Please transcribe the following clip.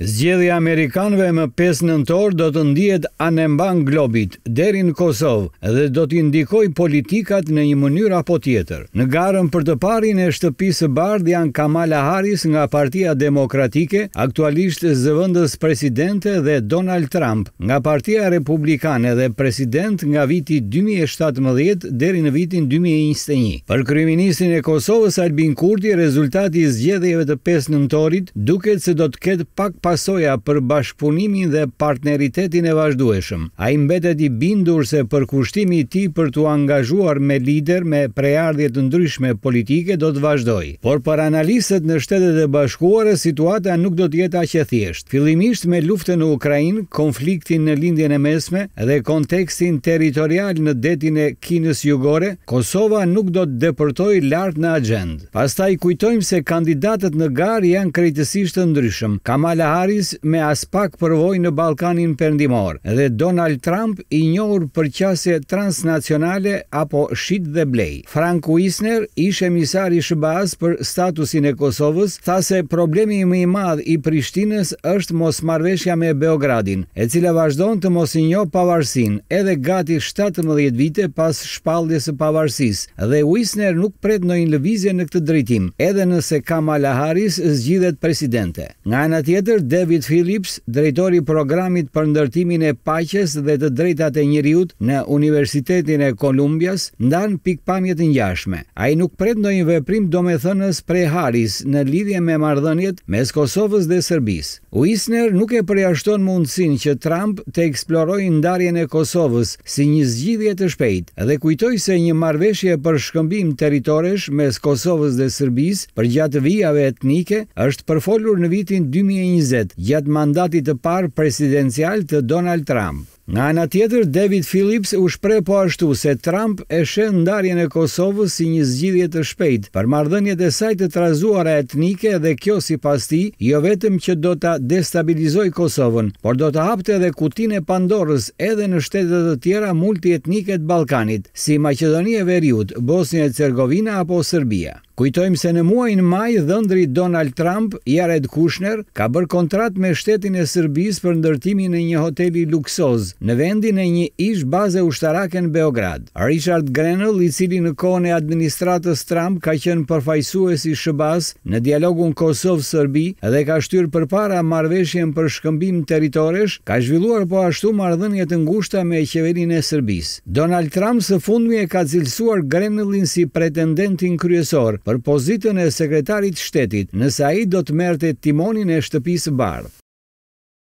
Zgjedhja Amerikanve më 5 nëntor do të ndijet anemban globit derin Kosovë dhe do t'i ndikoj politikat në një mënyrë apo tjetër. Në garën për të parin e shtëpisë bardh janë Kamala Harris nga partia demokratike, aktualisht zëvëndës presidente dhe Donald Trump nga partia republikane dhe president nga viti 2017 deri në vitin 2021. Për kryeministin e Kosovës Albin Kurti, rezultati i zgjedhjeve të 5 nëntorit duket se do të ketë pak pak pasoja për bashkëpunimin dhe partneritetin e vazhdueshëm. A i mbetet i bindur se për kushtimi ti për të angazhuar me lider me preardhjet ndryshme politike do të vazhdoj. Por për analistët në shtetet e bashkuare, situata nuk do tjetë aqe thjesht. Filimisht me luftën në Ukrajin, konfliktin në lindjen e mesme dhe kontekstin teritorial në detin e kinës jugore, Kosova nuk do të depërtoj lartë në agendë. Pastaj kujtojmë se kandidatët në garë janë krejtësisht të ndryshëm. Kamala Harris me as pak përvoj në Balkanin përndimor dhe Donald Trump i njohur për qase transnacionale apo shit dhe blej. Frank Wisner, ish emisari shëbaz për statusin e Kosovës, tha se problemi më i madh i Prishtinës është mos marveshja me Beogradin, e cila vazhdon të mos i njohë pavarësin edhe gati 17 vite pas shpaldjes e pavarsis dhe Wisner nuk pret në inë lëvizje në këtë drejtim, edhe nëse Kamala Harris zgjidhet presidente. Nga në tjetër, David Phillips, drejtori i programit për ndërtimin e paqes dhe të drejtat e njeriut në Universitetin e Columbia's, ndan pikpamje të ngjashme. Ai nuk pret ndonjë veprim domethënës prej Harris në lidhje me marrëdhëniet mes Kosovës dhe Serbisë. Wisner nuk e përjashton mundësinë që Trump të eksplorojë ndarjen e Kosovës si një zgjidhje të shpejtë dhe kujtoi se një marrëveshje për shkëmbim territoresh mes Kosovës dhe Serbisë përgjatë vijave etnike është përfolur në vitin krizet gjatë mandatit të parë presidencial të Donald Trump. Nga ana tjetër, David Phillips u shpre po ashtu se Trump e sheh ndarjen e Kosovës si një zgjidhje të shpejtë për marrëdhëniet e saj të trazuara etnike dhe kjo sipas tij jo vetëm që do ta destabilizojë Kosovën, por do të hapte edhe kutinë e Pandorës edhe në shtetet të tjera multietnike të Ballkanit, si Maqedonia e Veriut, Bosnia e Hercegovina apo Serbia. Kujtojmë se në muajin maj dhëndri Donald Trump, Jared Kushner, ka bërë kontrat me shtetin e Sërbis për ndërtimin e një hoteli luksoz në vendin e një ish baze ushtarake në Beograd. Richard Grenell, i cili në kohën e administratës Trump ka qenë përfajsues si shëbas në dialogun Kosovë-Sërbi dhe ka shtyrë për para marveshjen për shkëmbim teritoresh, ka zhvilluar po ashtu mardhënje të ngushta me qeverin e Sërbis. Donald Trump së fundmi e ka cilësuar Grenellin si pretendentin kryesor, për pozitën e sekretarit shtetit nësa i do të merte timonin e shtëpisë barë.